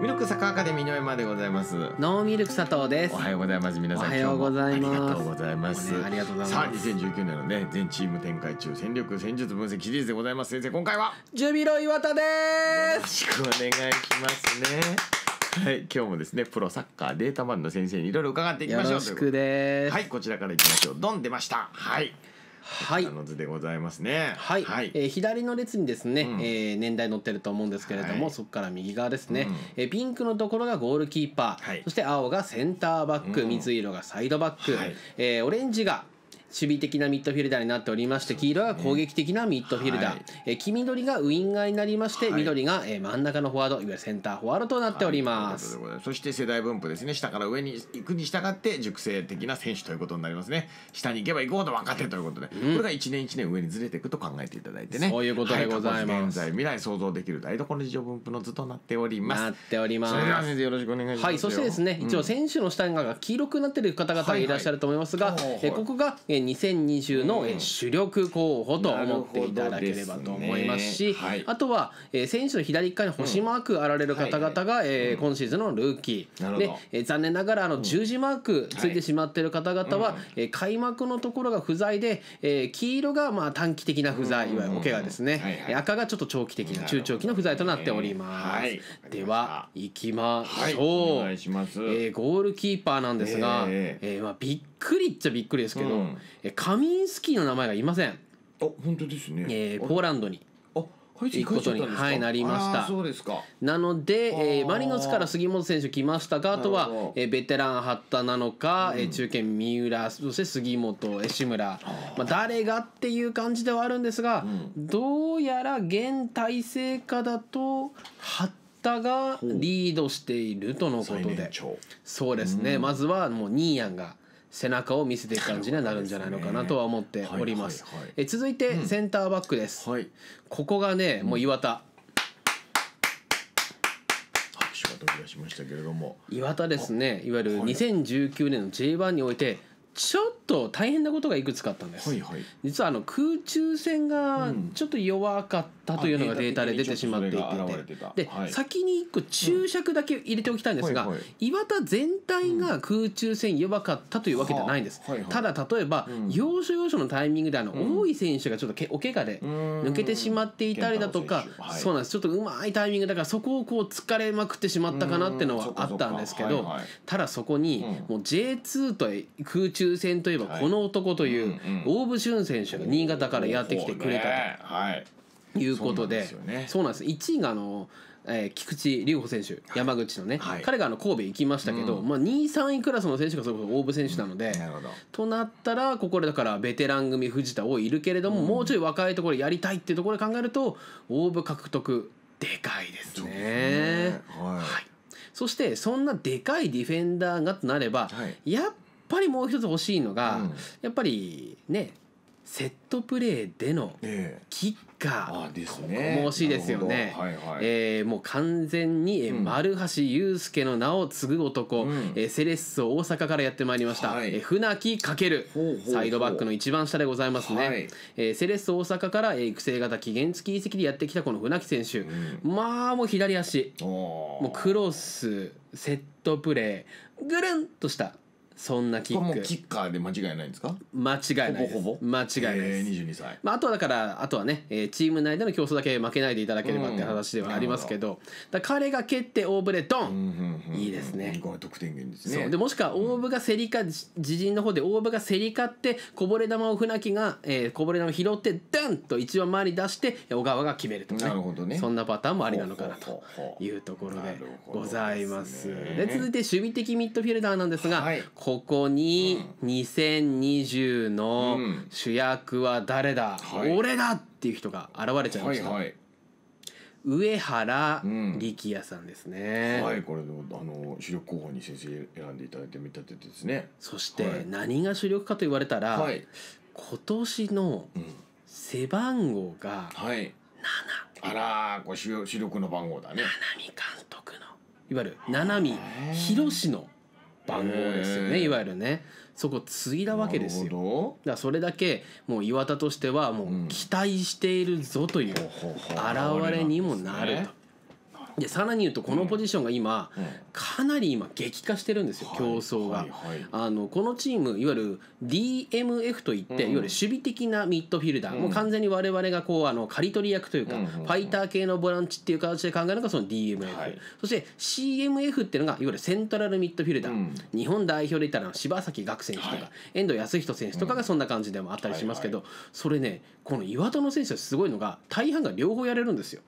ミルクサカアカデミーの山でございますノーミルク佐藤ですおはようございます皆さんおはようございますありがとうございます、ね、ありがとうございますさあ2019年のね全チーム展開中戦力戦術分析シリーズでございます先生今回はジュビロ岩田ですよろしくお願いしますねはい、今日もですね、プロサッカーデータマンの先生にいろいろ伺っていきましょう。よろしくです。はい、こちらからいきましょう。ドン出ました。はい。はい、の図でございますね。はい、はい、えー、左の列にですね、うん、えー、年代載ってると思うんですけれども、はい、そこから右側ですね、うん、えー、ピンクのところがゴールキーパー、はい、そして青がセンターバック、水色がサイドバック、うえオレンジが守備的なミッドフィルダーになっておりまして、黄色が攻撃的なミッドフィルダー、はいえ黄緑がウインガーになりまして、はい、緑が、え真ん中のフォワード、いわゆるセンターフォワードとなっております。はい、そして世代分布ですね、下から上に行くに従って熟成的な選手ということになりますね。下に行けば行こうと分かってということで、うん、これが一年一年上にずれていくと考えていただいてね。そういうことでございます。現在未来想像できる台所の事情分布の図となっております。なっております。それでは先生よろしくお願いします。はい、そしてですね、うん、一応選手の下が黄色くなっている方々がいらっしゃると思いますが、はえ、いはい、ここが、えー2020の主力候補と思っていただければと思いますし、あとは選手の左側に星マークあられる方々が今シーズンのルーキーで残念ながらあの十字マークついてしまっている方々は開幕のところが不在で黄色がまあ短期的な不在いわゆるおけがですね、赤がちょっと長期的な中長期の不在となっております。では行きましょう、えー、ゴールキーパーなんですが、えー、えー、まあ、ビッくりっちゃびっくりですけど、うんえカミンスキーの名前がいません、あ本当ですね。えーポーランドにあ、書いて行くことにはいなりましたそうですか。なので、えーマリノスから杉本選手来ましたがあとはほえーベテラン八田なのか、えー中堅三浦そして杉本え志村まあ、誰がっていう感じではあるんですが、どうやら現体制下だと八田がリードしているとのことでそうですね、まずはもうニーヤンが背中を見せていく感じにはなるんじゃないのかなとは思っております。え続いてセンターバックです。うんはい、ここがねもう岩田。拍手岩田ですねいわゆる2019年の J1 において。ちょっと大変なことがいくつかあったんです、はいはい、実はあの空中戦がちょっと弱かった、ったというのがデータで出てしまっていてで、はい、先に一個注釈だけ入れておきたいんですが、うんはいはい、岩田全体が空中戦弱かったというわけではないんです、うんはいはい、ただ例えば、うん、要所要所のタイミングであの、多い選手がちょっとけお怪我で抜けてしまっていたりだとか、はい、そうなんですちょっとうまいタイミングだからそこをこう疲れまくってしまったかなっていうのはあったんですけど、はいはい、ただそこに、もう J2 と空中戦といえばこの男という、大部俊選手が新潟からやってきてくれたと。はいいうことで、そうなんです、ね、1位があの、えー、菊池龍穂選手、山口のね、はい、彼があの神戸行きましたけど、うん、まあ、2位、3位クラスの選手がそれこそ大部選手なので、うん、なとなったら、ここでだからベテラン組、藤田をいるけれども、うん、もうちょい若いところやりたいっていうところで考えると、大部獲得、でかいですね。ねはい、はい、そしてそんなでかいディフェンダーがとなれば、はい、やっぱりもう一つ欲しいのが、やっぱりねセットプレーでのキッカー、えー、ここも惜しいですよね、はいはい、えー、もう完全に丸橋祐介の名を継ぐ男、うん、えー、セレッソ大阪からやってまいりました、はい、えー、船木かけるサイドバックの一番下でございますね、はい、えセレッソ大阪から育成型期限付き移籍でやってきたこの船木選手、うん、まあもう左足もうクロスセットプレーぐるんとしたそんなキックもキッカーで間違いないんですか間違いないほぼほぼ間違いないです、えー、22歳、まあ、あとはだからあとはね、えー、チーム内での競争だけ負けないでいただければって話ではありますけどうん、彼が蹴ってオーブレドン、うんうんうん、いいですねこれ得点源ですねでもしくはオーブが競りか、自陣の方でオーブが競り勝ってこぼれ球を船木が、えー、こぼれ球を拾ってダンと一番前に出して小川が決めるとか、ね、なるほどねそんなパターンもありなのかなというところでございますで、ね、続いて守備的ミッドフィルダーなんですが、はいここに2020の主役は誰だ、うんはい、俺だっていう人が現れちゃいました、はいはい、上原力也さんですね、うん、はいこれあの主力候補に先生選んでいただいて見立ててですねそして何が主力かと言われたら、はい、今年の背番号が7、はい、あらこれ主力の番号だね七海監督のいわゆる七海博の番号ですよねいわゆるねそこ継いだわけですよだそれだけもう岩田としてはもう期待しているぞという現れにもなると。でさらに言うとこのポジションが今、かなり今激化してるんですよ、はい、競争が、はいはい、あのこのチームいわゆる DMF といって、うん、いわゆる守備的なミッドフィルダー、うん、もう完全に我々がこうあの刈り取り役というか、うんうんうん、ファイター系のボランチっていう形で考えるのがその DMF、はい、そして CMF っていうのがいわゆるセントラルミッドフィルダー、うん、日本代表でいたら柴崎岳選手とか、はい、遠藤康仁選手とかがそんな感じでもあったりしますけど、はいはい、それねこの岩田の選手はすごいのが大半が両方やれるんですよ。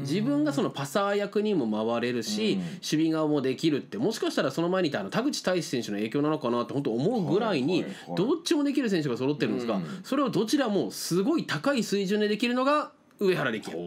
自分がそのパサー役にも回れるし、守備側もでできるってもしかしたらその前にいたあの田口大志選手の影響なのかなって本当思うぐらいにどっちもできる選手が揃ってるんですが、それをどちらもすごい高い水準でできるのが上原力也。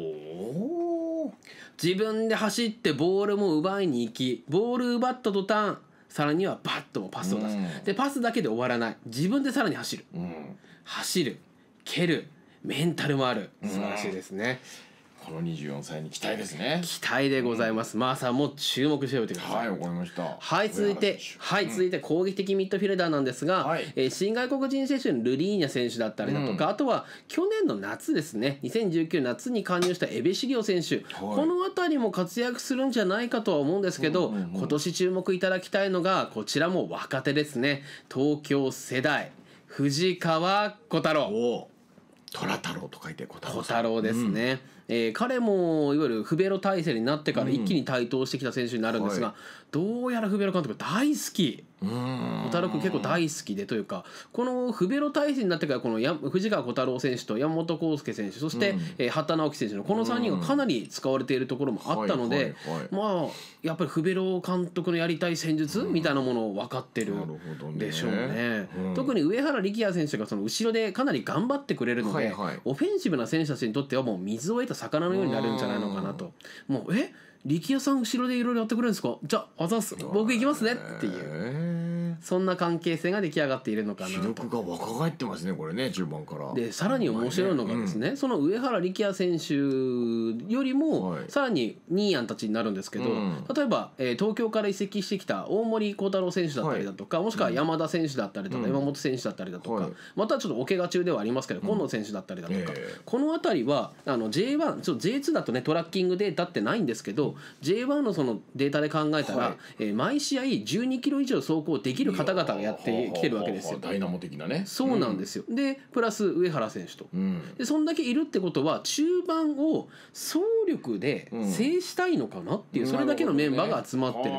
自分で走ってボールも奪いに行きボール奪った途端さらにはバッとパスを出す、うん、でパスだけで終わらない自分でさらに走る、うん、走る蹴るメンタルもある素晴らしいですね。うんこの24歳に期待ですね期待でございます、うん、マーさんも注目しておいてくださいはいわかりましたはい続いてはい、続いて攻撃的ミッドフィルダーなんですが、はい、えー、新外国人選手のルリーニャ選手だったりだとか、うん、あとは去年の夏ですね2019夏に加入したエベシギオ選手、はい、この辺りも活躍するんじゃないかとは思うんですけど、うんうんうん、今年注目いただきたいのがこちらも若手ですね東京世代藤川小太郎虎太郎と書いて虎太郎太郎ですね、うん、えー、彼もいわゆるフベロ体制になってから一気に台頭してきた選手になるんですが、うんはどうやらフベロ監督大好き小太郎君結構大好きでというかこのフベロ体制になってからこの藤川小太郎選手と山本康介選手そして、え畑直樹選手のこの3人がかなり使われているところもあったので、まあやっぱりフベロ監督のやりたい戦術みたいなものを分かってるでしょうね。特に上原力也選手がその後ろでかなり頑張ってくれるので、オフェンシブな選手たちにとってはもう水を得た魚のようになるんじゃないのかなと。もうえ力也さん後ろでいろいろやってくれるんですかじゃああざす僕行きますねっていう、そんな関係性が出来上がっているのかなと力が若返ってますねこれね中盤からでさらに面白いのがですね、うん、その上原力也選手よりも、はい、さらにニーアンたちになるんですけど、うん、例えば、えー、東京から移籍してきた大森幸太郎選手だったりだとか、はい、もしくは山田選手だったりとか、山本選手だったりだとか、またちょっとお怪我中ではありますけど今野選手だったりだとか、えー、この辺りはあの J1 ちょ J2 だとねトラッキングデータってないんですけど J1 のそのデータで考えたら、はい、えー、毎試合12キロ以上走行できるる方々がやってきてるわけですよ。ダイナモ的なね。そうなんですよ。うん、でプラス上原選手と。うん、でそんだけいるってことは中盤を総力で制したいのかなっていう、それだけのメンバーが集まってる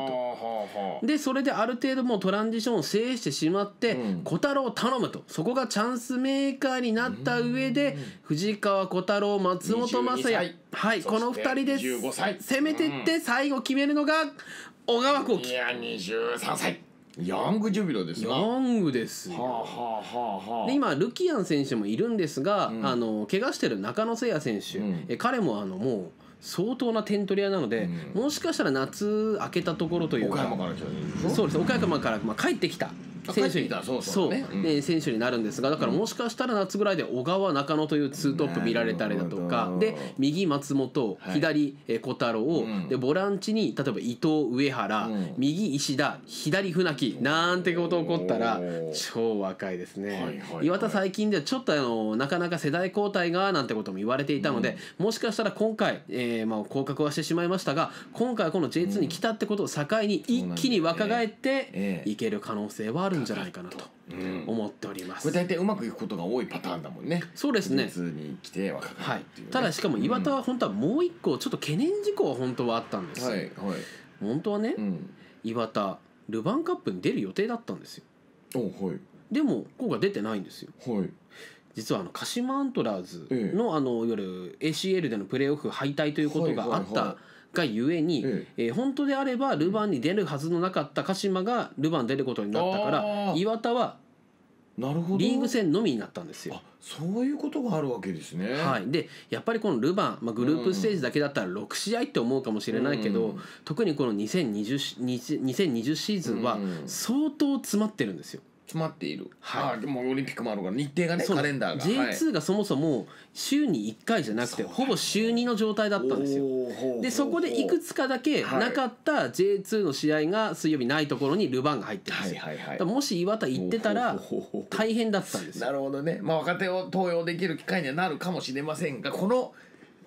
と。でそれである程度もうトランジションを制してしまって、小太郎頼むとそこがチャンスメーカーになった上で、藤川小太郎松本雅也はいこの2人です。攻めてって最後決めるのが小川幸輝。いや23歳ヤングジュビロですヤングですよ、はあはあはあ、で今ルキアン選手もいるんですが、うん、あの怪我してる中野誠也選手、うん、え彼もあのもう相当な点取り屋なので、うん、もしかしたら夏明けたところというか岡山から来そうです岡山から、まあ、帰ってきた選手にそう、ね、選手になるんですがだからもしかしたら夏ぐらいで小川中野というツートップ見られたりだとかで右松本左小太郎でボランチに例えば伊藤上原右石田左船木なんてこと起こったら超若いですね岩田最近ではちょっとあのなかなか世代交代がなんてことも言われていたのでもしかしたら今回えまあ降格はしてしまいましたが今回この J2 に来たってことを境に一気に若返っていける可能性はあるるんじゃないかなと思っております、これ大体うまくいくことが多いパターンだもんねそうですね普通に来て若くなるっていうね、ただしかも岩田は本当はもう一個ちょっと懸念事項は本当はあったんですはいはい本当はね、うん岩田ルヴァンカップに出る予定だったんですよおはいでも今回出てないんですよはい実はあの鹿島アントラーズのあのいわゆる ACL でのプレーオフ敗退ということがあっはいはいはたがゆえに、うんえー本当であればルヴァンに出るはずのなかった鹿島がルヴァン出ることになったから岩田はなるほどリーグ戦のみになったんですよ。あそういうことがあるわけですねはい、でやっぱりこのルヴァン、まあ、グループステージだけだったら6試合って思うかもしれないけど、うん特にこの2020し2020シーズンは相当詰まってるんですよ。詰まっている、はい、あでもオリンピックもあるから日程がねカレンダーが J2 がそもそも週に1回じゃなくて、ほぼ週2の状態だったんですよでそこでいくつかだけなかった J2 の試合が水曜日ないところにルヴァンが入ってるんですよ、はいはいはい、もし岩田行ってたら大変だったんですなるほどねまあ若手を登用できる機会にはなるかもしれませんがこの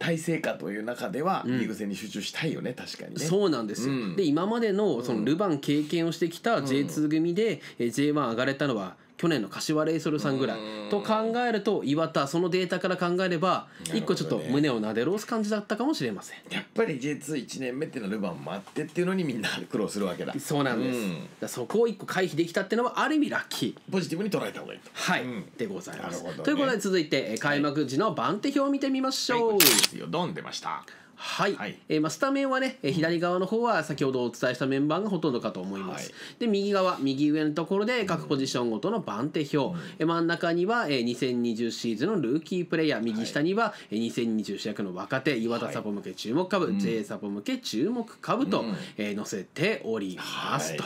体制下という中ではリーグ戦に集中したいよね、確かにね。そうなんですよ、で今までのそのルヴァン経験をしてきた J2 組で J1 上がれたのは去年の柏レイソルさんぐらいと考えると岩田そのデータから考えれば一個ちょっと胸をなでろす感じだったかもしれません、ね、やっぱり J21 年目っていうのはルヴァン待ってっていうのにみんな苦労するわけだそうなんです、うん、そこを一個回避できたっていうのはある意味ラッキーポジティブに捉えた方がいいとはい、うん、でございます、ね、ということで続いて開幕時の番手表を見てみましょう、はい、はい、どん出ましたはい、はい、えー、まあ、スタメンはね左側の方は先ほどお伝えしたメンバーがほとんどかと思います、はい、で右側右上のところで各ポジションごとの番手表、うん、真ん中には、えー、2020シーズンのルーキープレイヤー右下には、はい、2020主役の若手岩田サポ向け注目株、はい、J サポ向け注目株と、うん、えー、載せておりますと。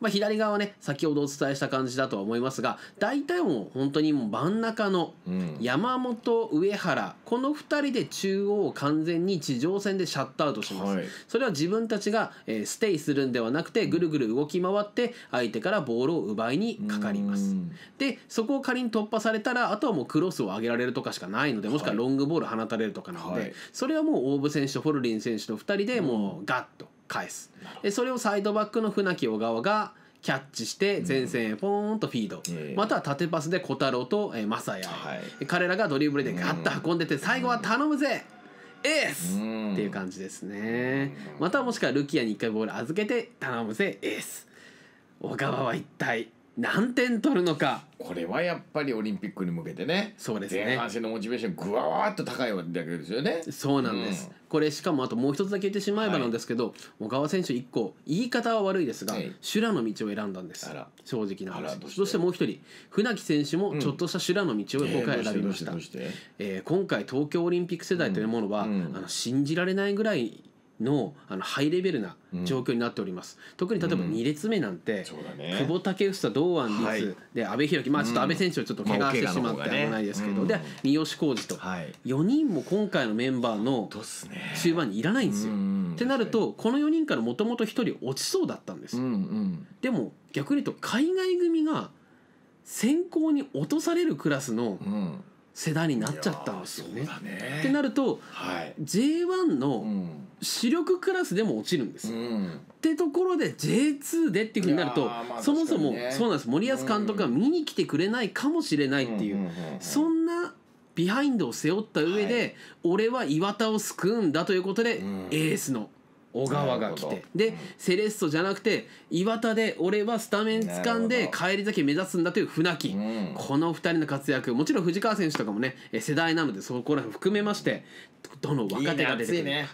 まあ、左側ね先ほどお伝えした感じだとは思いますが大体もう本当にもう真ん中の山本上原この2人で中央を完全に地上戦でシャットアウトします、はい、それは自分たちが、えステイするんではなくてぐるぐる動き回って相手からボールを奪いにかかりますでそこを仮に突破されたらあとはもうクロスを上げられるとかしかないのでもしくはロングボール放たれるとかなので、はい、それはもう大ブ選手とフォルリン選手の2人でもうガッと。返すでそれをサイドバックの船木小川がキャッチして前線へポーンとフィード、うん、または縦パスで小太郎と雅也、はい、彼らがドリブルでガッと運んでて最後は頼むぜ、エース、っていう感じですね、またもしくはルキアに一回ボール預けて頼むぜエース小川は一体何点取るのかこれはやっぱりオリンピックに向けてねそうですね前半戦のモチベーションぐわーっと高いわけですよねそうなんです、うん、これしかもあともう一つだけ言ってしまえばなんですけど、はい、小川選手1個言い方は悪いですが、はい、修羅の道を選んだんです正直な話そしてもう一人船木選手もちょっとした修羅の道を今回選びました、え今回東京オリンピック世代というものは、うん、あの信じられないぐらいのあのハイレベルな状況になっております、うん、特に例えば2列目なんて、うんね、久保建英堂安律、はい、で阿部寛樹、まあ、ちょっと阿部選手をちょっと怪我してしまって危ないですけど、うん、で三好浩二と、はい、4人も今回のメンバーの終盤にいらないんですよ。ってなるとこの4人からもともと1人落ちそうだったんですうんうん、でも逆に言うと海外組が先行に落とされるクラスの、うん世代になっちゃったんですよね。ねってなると、はい、J1 の主力クラスでも落ちるんですよ。うん、ってところで J2 でっていうふうになると、ね、そもそもそうなんです森保監督が見に来てくれないかもしれないっていう、そんなビハインドを背負った上で、はい、俺は岩田を救うんだということで、うん、エースの。小川が来てでセレッソじゃなくて岩田で俺はスタメン掴んで帰り咲き目指すんだという船木、この2人の活躍もちろん藤川選手とかもね世代なのでそこら辺含めましてどの若手が出てくるか。いいね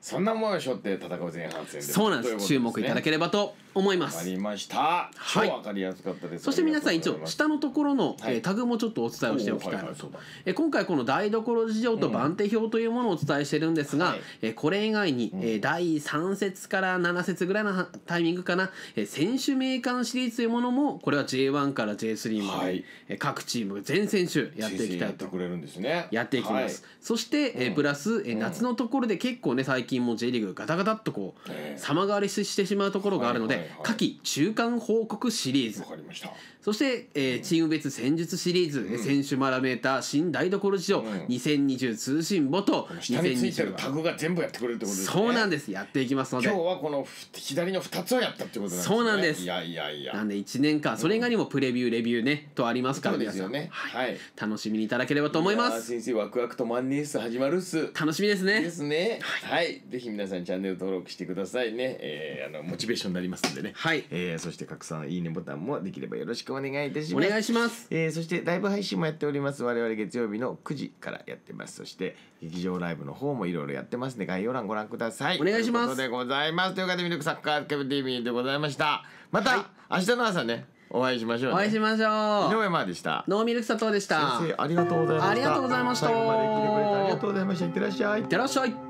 そんなもんでしょって戦う前半戦そうなんです、ね、注目いただければと思いますありましたはい、わかりやすかったですそして皆さん一応下のところの、はい、えタグもちょっとお伝えをしておきたいなと、ははい、え今回この台所事情と番手表というものをお伝えしてるんですが、うん、えこれ以外に、うん、え第三節から七節ぐらいのタイミングかな、えー、選手名鑑シリーズというものもこれは J1 から J3 まで、はい、えー、各チーム全選手やっていきたいとやっていきます、はい、そして、えー、プラス、えー、夏のところで結構ね最近近も J リーグガタガタっとこう様変わりしてしまうところがあるので、下記中間報告シリーズそして、えー、チーム別戦術シリーズ、うん、選手マラメーター新台所事情、うん、2020通信簿と下についてるタグが全部やってくれるってことですねそうなんですやっていきますので今日はこの左の2つをやったってことなんですねそうなんですいやいやいやなんで1年間それ以外にもプレビューレビューねとありますから皆さん、ねはい、楽しみにいただければと思います先生ワクワクと万年筆始まるっす楽しみですねですねはい、はいぜひ皆さんチャンネル登録してくださいね、えー、あのモチベーションになりますんでねはい、えー、そして拡散いいねボタンもできればよろしくお願いいたしますお願いします、えー、そしてライブ配信もやっております我々月曜日の9時からやってますそして劇場ライブの方もいろいろやってますん、ね、で概要欄ご覧くださいお願いしますということでございますというわけでミルクサッカーャブ TV でございましたまた、はい、明日の朝ねお会いしましょう、ね、お会いしましょう井上真でしたノーミルク佐藤でした先生ありがとうございましたありがとうございました最後まで来てくれてありがとうございましたいってらっしゃいいってらっしゃい